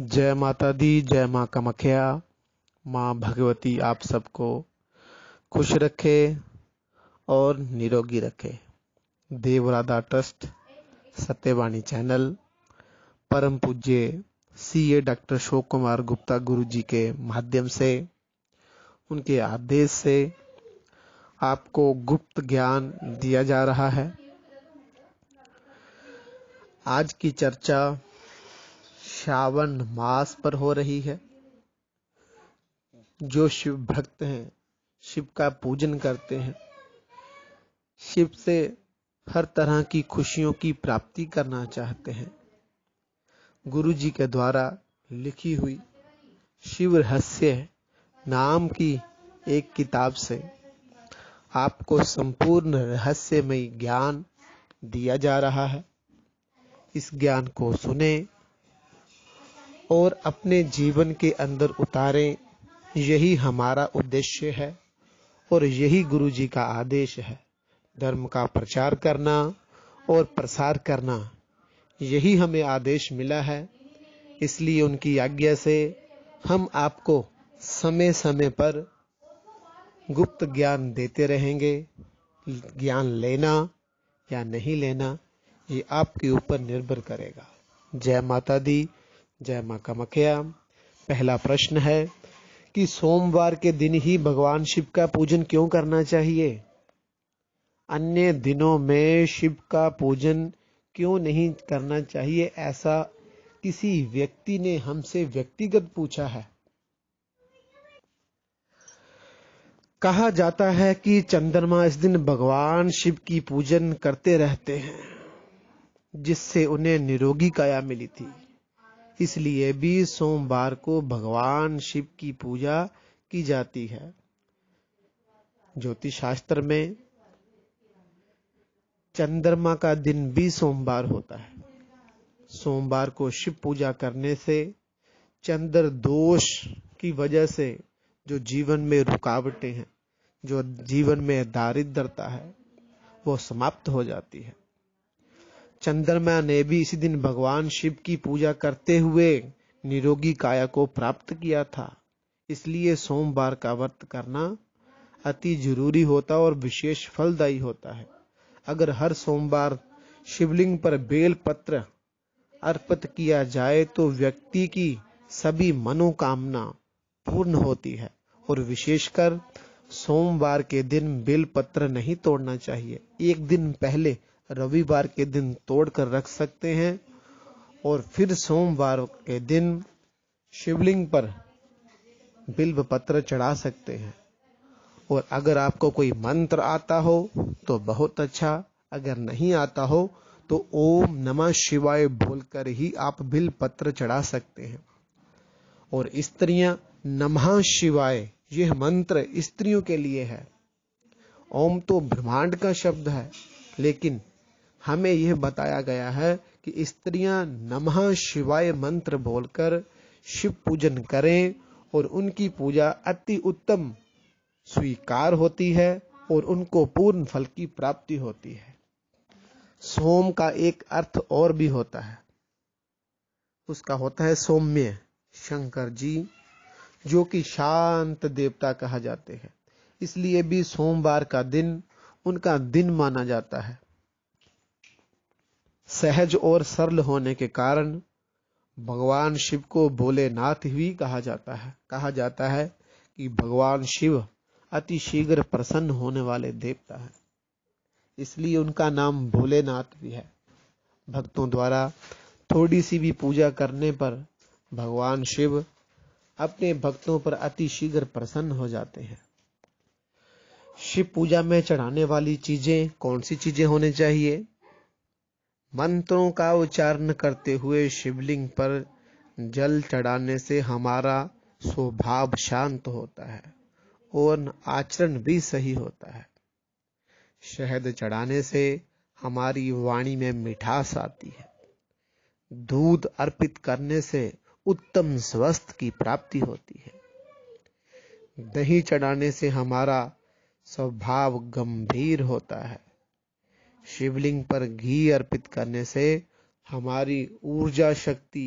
जय माता दी जय माँ कमख्या माँ भगवती आप सबको खुश रखे और निरोगी रखे देवराधा ट्रस्ट सत्यवाणी चैनल परम पूज्य सीए डॉक्टर शोक कुमार गुप्ता गुरु जी के माध्यम से उनके आदेश से आपको गुप्त ज्ञान दिया जा रहा है आज की चर्चा श्रावण मास पर हो रही है जो शिव भक्त हैं शिव का पूजन करते हैं शिव से हर तरह की खुशियों की प्राप्ति करना चाहते हैं गुरु जी के द्वारा लिखी हुई शिव रहस्य नाम की एक किताब से आपको संपूर्ण रहस्यमय ज्ञान दिया जा रहा है इस ज्ञान को सुने और अपने जीवन के अंदर उतारें यही हमारा उद्देश्य है और यही गुरु जी का आदेश है धर्म का प्रचार करना और प्रसार करना यही हमें आदेश मिला है इसलिए उनकी आज्ञा से हम आपको समय समय पर गुप्त ज्ञान देते रहेंगे ज्ञान लेना या नहीं लेना ये आपके ऊपर निर्भर करेगा जय माता दी जय मां कामख्या पहला प्रश्न है कि सोमवार के दिन ही भगवान शिव का पूजन क्यों करना चाहिए अन्य दिनों में शिव का पूजन क्यों नहीं करना चाहिए ऐसा किसी व्यक्ति ने हमसे व्यक्तिगत पूछा है कहा जाता है कि चंद्रमा इस दिन भगवान शिव की पूजन करते रहते हैं जिससे उन्हें निरोगी काया मिली थी इसलिए भी सोमवार को भगवान शिव की पूजा की जाती है ज्योतिष शास्त्र में चंद्रमा का दिन भी सोमवार होता है सोमवार को शिव पूजा करने से चंद्र दोष की वजह से जो जीवन में रुकावटें हैं जो जीवन में दारिद्रता है वो समाप्त हो जाती है चंद्रमा ने भी इसी दिन भगवान शिव की पूजा करते हुए निरोगी काया को प्राप्त किया था इसलिए सोमवार का व्रत करना अति जरूरी होता और विशेष फलदायी होता है अगर हर सोमवार शिवलिंग पर बेल पत्र अर्पित किया जाए तो व्यक्ति की सभी मनोकामना पूर्ण होती है और विशेषकर सोमवार के दिन बेल पत्र नहीं तोड़ना चाहिए एक दिन पहले रविवार के दिन तोड़कर रख सकते हैं और फिर सोमवार के दिन शिवलिंग पर बिल्व पत्र चढ़ा सकते हैं और अगर आपको कोई मंत्र आता हो तो बहुत अच्छा अगर नहीं आता हो तो ओम नमः शिवाय बोलकर ही आप बिल पत्र चढ़ा सकते हैं और स्त्रियां नमः शिवाय यह मंत्र स्त्रियों के लिए है ओम तो ब्रह्मांड का शब्द है लेकिन हमें यह बताया गया है कि स्त्रियां नमः शिवाय मंत्र बोलकर शिव पूजन करें और उनकी पूजा अति उत्तम स्वीकार होती है और उनको पूर्ण फल की प्राप्ति होती है सोम का एक अर्थ और भी होता है उसका होता है सौम्य शंकर जी जो कि शांत देवता कहा जाते हैं इसलिए भी सोमवार का दिन उनका दिन माना जाता है सहज और सरल होने के कारण भगवान शिव को भोलेनाथ भी कहा जाता है कहा जाता है कि भगवान शिव अति शीघ्र प्रसन्न होने वाले देवता हैं इसलिए उनका नाम भोलेनाथ भी है भक्तों द्वारा थोड़ी सी भी पूजा करने पर भगवान शिव अपने भक्तों पर अति शीघ्र प्रसन्न हो जाते हैं शिव पूजा में चढ़ाने वाली चीजें कौन सी चीजें होनी चाहिए मंत्रों का उच्चारण करते हुए शिवलिंग पर जल चढ़ाने से हमारा स्वभाव शांत होता है और आचरण भी सही होता है शहद चढ़ाने से हमारी वाणी में मिठास आती है दूध अर्पित करने से उत्तम स्वस्थ की प्राप्ति होती है दही चढ़ाने से हमारा स्वभाव गंभीर होता है शिवलिंग पर घी अर्पित करने से हमारी ऊर्जा शक्ति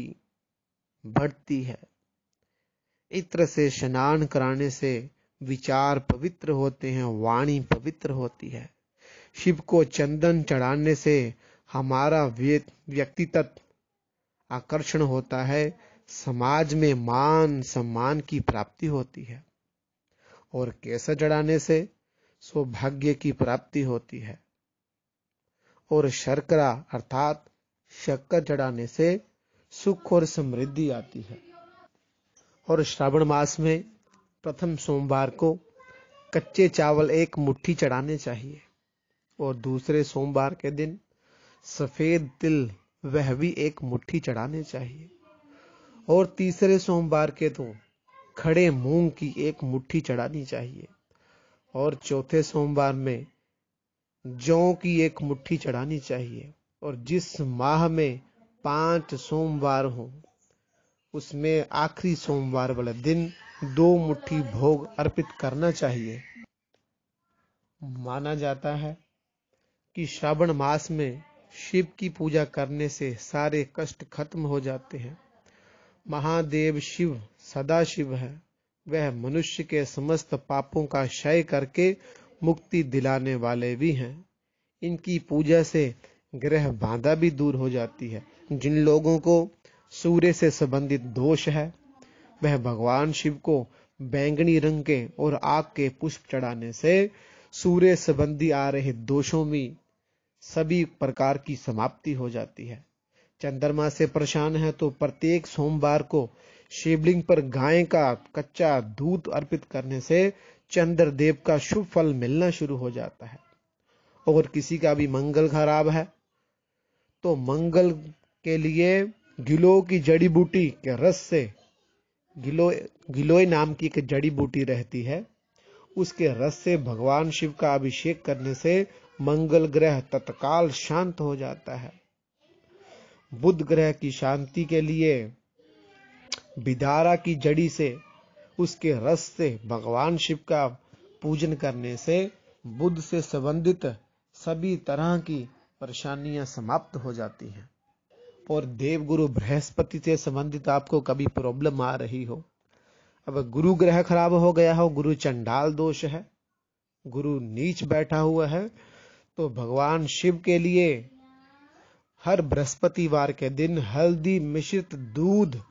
बढ़ती है इत्र से स्नान कराने से विचार पवित्र होते हैं वाणी पवित्र होती है शिव को चंदन चढ़ाने से हमारा व्यक्तित्व आकर्षण होता है समाज में मान सम्मान की प्राप्ति होती है और केसर चढ़ाने से सौभाग्य की प्राप्ति होती है और शर्करा अर्थात शक्कर चढ़ाने से सुख और समृद्धि आती है और श्रावण मास में प्रथम सोमवार को कच्चे चावल एक मुट्ठी चढ़ाने चाहिए और दूसरे सोमवार के दिन सफेद तिल वह भी एक मुट्ठी चढ़ाने चाहिए और तीसरे सोमवार के तो खड़े मूंग की एक मुट्ठी चढ़ानी चाहिए और चौथे सोमवार में जौ की एक मुट्ठी चढ़ानी चाहिए और जिस माह में पांच सोमवार हो उसमें आखिरी सोमवार वाला दिन दो मुट्ठी भोग अर्पित करना चाहिए माना जाता है कि श्रावण मास में शिव की पूजा करने से सारे कष्ट खत्म हो जाते हैं महादेव शिव सदा शिव है वह मनुष्य के समस्त पापों का क्षय करके मुक्ति दिलाने वाले भी हैं इनकी पूजा से ग्रह बाधा भी दूर हो जाती है जिन लोगों को सूर्य से संबंधित दोष है वह भगवान शिव को बैंगनी रंग के और आग के पुष्प चढ़ाने से सूर्य संबंधी आ रहे दोषों में सभी प्रकार की समाप्ति हो जाती है चंद्रमा से परेशान है तो प्रत्येक सोमवार को शिवलिंग पर गाय का कच्चा दूध अर्पित करने से चंद्र देव का शुभ फल मिलना शुरू हो जाता है और किसी का भी मंगल खराब है तो मंगल के लिए गिलो की जड़ी बूटी के रस से गिलो गिलोय नाम की एक जड़ी बूटी रहती है उसके रस से भगवान शिव का अभिषेक करने से मंगल ग्रह तत्काल शांत हो जाता है बुध ग्रह की शांति के लिए बिदारा की जड़ी से उसके रस से भगवान शिव का पूजन करने से बुद्ध से संबंधित सभी तरह की परेशानियां समाप्त हो जाती हैं और देवगुरु बृहस्पति से संबंधित आपको कभी प्रॉब्लम आ रही हो अब गुरु ग्रह खराब हो गया हो गुरु चंडाल दोष है गुरु नीच बैठा हुआ है तो भगवान शिव के लिए हर बृहस्पतिवार के दिन हल्दी मिश्रित दूध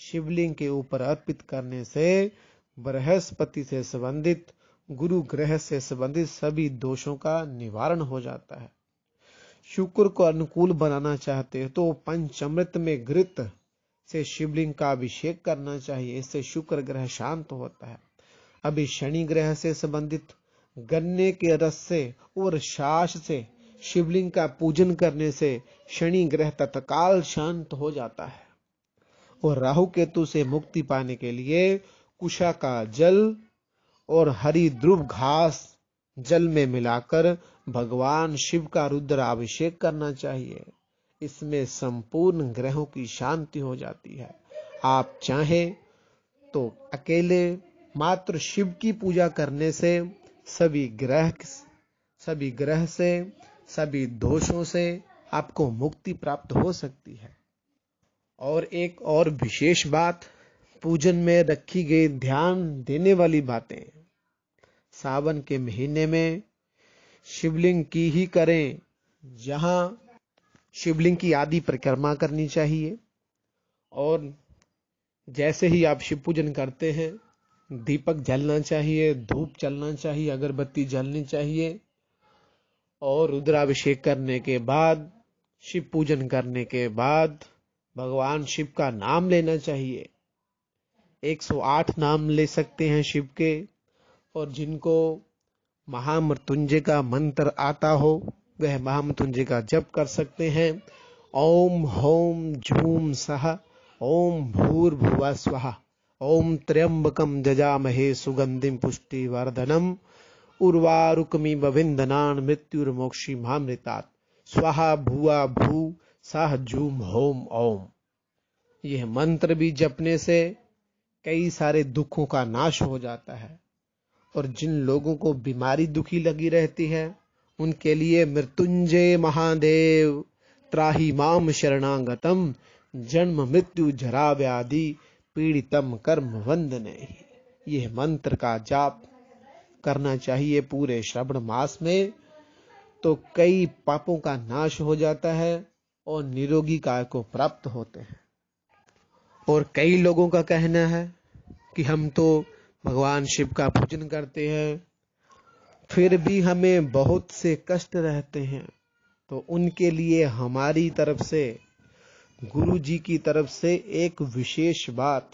शिवलिंग के ऊपर अर्पित करने से बृहस्पति से संबंधित गुरु ग्रह से संबंधित सभी दोषों का निवारण हो जाता है शुक्र को अनुकूल बनाना चाहते हो तो पंचमृत में घृत से शिवलिंग का अभिषेक करना चाहिए इससे शुक्र ग्रह शांत होता है अभी शनि ग्रह से संबंधित गन्ने के रस से और शाश से शिवलिंग का पूजन करने से शनि ग्रह तत्काल शांत हो जाता है और राहु केतु से मुक्ति पाने के लिए कुशा का जल और हरी ध्रुव घास जल में मिलाकर भगवान शिव का रुद्र अभिषेक करना चाहिए इसमें संपूर्ण ग्रहों की शांति हो जाती है आप चाहें तो अकेले मात्र शिव की पूजा करने से सभी ग्रह सभी ग्रह से सभी दोषों से आपको मुक्ति प्राप्त हो सकती है और एक और विशेष बात पूजन में रखी गई ध्यान देने वाली बातें सावन के महीने में शिवलिंग की ही करें जहां शिवलिंग की आदि परिक्रमा करनी चाहिए और जैसे ही आप शिव पूजन करते हैं दीपक जलना चाहिए धूप चलना चाहिए अगरबत्ती जलनी चाहिए और रुद्राभिषेक करने के बाद शिव पूजन करने के बाद भगवान शिव का नाम लेना चाहिए 108 नाम ले सकते हैं शिव के और जिनको महामृत्युंजय का मंत्र आता हो वह महामृत्युंजय का जप कर सकते हैं ओम होम झूम सह ओम भूर्भुव स्वाहा ओम त्र्यंबकम महे सुगंधिम पुष्टि वर्धनम उर्वारुकमी बविंदना मृत्युर्मोक्षी महामृता स्वाहा भुआ भू भु, साह जूम होम ओम यह मंत्र भी जपने से कई सारे दुखों का नाश हो जाता है और जिन लोगों को बीमारी दुखी लगी रहती है उनके लिए मृत्युंजय महादेव त्राही माम शरणागतम जन्म मृत्यु जरा व्याधि पीड़ितम कर्म वंदने यह मंत्र का जाप करना चाहिए पूरे श्रवण मास में तो कई पापों का नाश हो जाता है और निरोगी काय को प्राप्त होते हैं और कई लोगों का कहना है कि हम तो भगवान शिव का पूजन करते हैं फिर भी हमें बहुत से कष्ट रहते हैं तो उनके लिए हमारी तरफ से गुरु जी की तरफ से एक विशेष बात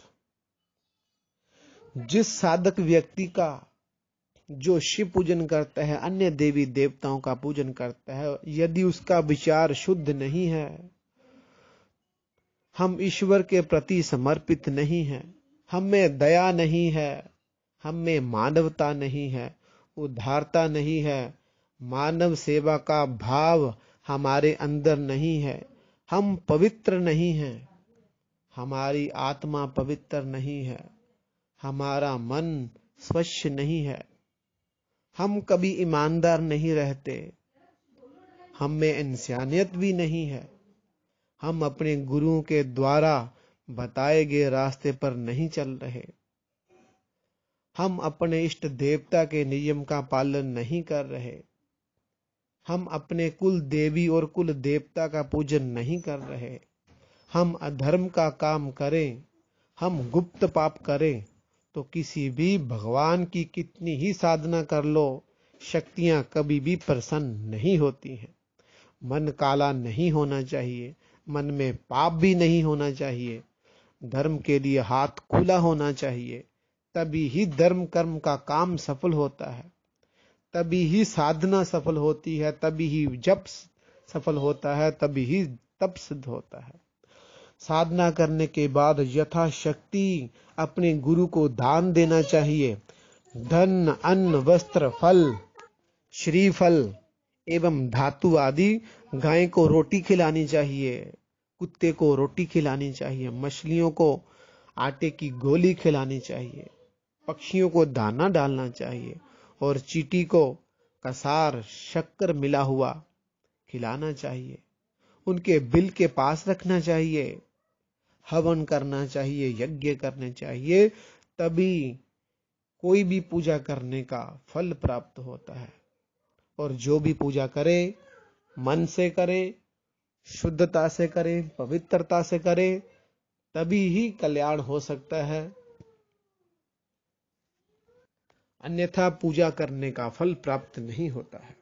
जिस साधक व्यक्ति का जो शिव पूजन करता है अन्य देवी देवताओं का पूजन करता है यदि उसका विचार शुद्ध नहीं है हम ईश्वर के प्रति समर्पित नहीं है हम में दया नहीं है हम में मानवता नहीं है उदारता नहीं है मानव सेवा का भाव हमारे अंदर नहीं है हम पवित्र नहीं हैं हमारी आत्मा पवित्र नहीं है हमारा मन स्वच्छ नहीं है हम कभी ईमानदार नहीं रहते हम में इंसानियत भी नहीं है हम अपने गुरुओं के द्वारा बताए गए रास्ते पर नहीं चल रहे हम अपने इष्ट देवता के नियम का पालन नहीं कर रहे हम अपने कुल देवी और कुल देवता का पूजन नहीं कर रहे हम अधर्म का काम करें हम गुप्त पाप करें तो किसी भी भगवान की कितनी ही साधना कर लो शक्तियां कभी भी प्रसन्न नहीं होती हैं मन काला नहीं होना चाहिए मन में पाप भी नहीं होना चाहिए धर्म के लिए हाथ खुला होना चाहिए तभी ही धर्म कर्म का काम सफल होता है तभी ही साधना सफल होती है तभी ही जप सफल होता है तभी ही तप सिद्ध होता है साधना करने के बाद यथाशक्ति अपने गुरु को दान देना चाहिए धन अन्न वस्त्र फल श्रीफल एवं धातु आदि गाय को रोटी खिलानी चाहिए कुत्ते को रोटी खिलानी चाहिए मछलियों को आटे की गोली खिलानी चाहिए पक्षियों को दाना डालना चाहिए और चीटी को कसार शक्कर मिला हुआ खिलाना चाहिए उनके बिल के पास रखना चाहिए हवन करना चाहिए यज्ञ करने चाहिए तभी कोई भी पूजा करने का फल प्राप्त होता है और जो भी पूजा करे मन से करे शुद्धता से करे पवित्रता से करे तभी ही कल्याण हो सकता है अन्यथा पूजा करने का फल प्राप्त नहीं होता है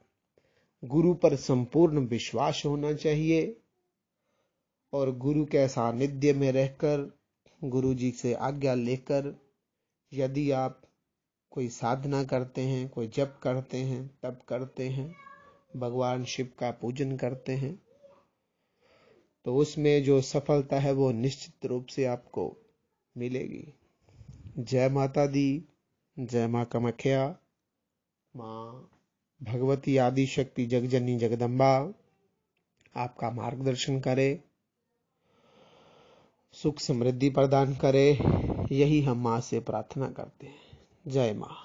गुरु पर संपूर्ण विश्वास होना चाहिए और गुरु के सानिध्य में रहकर गुरु जी से आज्ञा लेकर यदि आप कोई साधना करते हैं कोई जप करते हैं तप करते हैं भगवान शिव का पूजन करते हैं तो उसमें जो सफलता है वो निश्चित रूप से आपको मिलेगी जय माता दी जय माँ कमख्या माँ भगवती आदि शक्ति जगजनी जगदम्बा आपका मार्गदर्शन करे सुख समृद्धि प्रदान करे यही हम माँ से प्रार्थना करते हैं जय माँ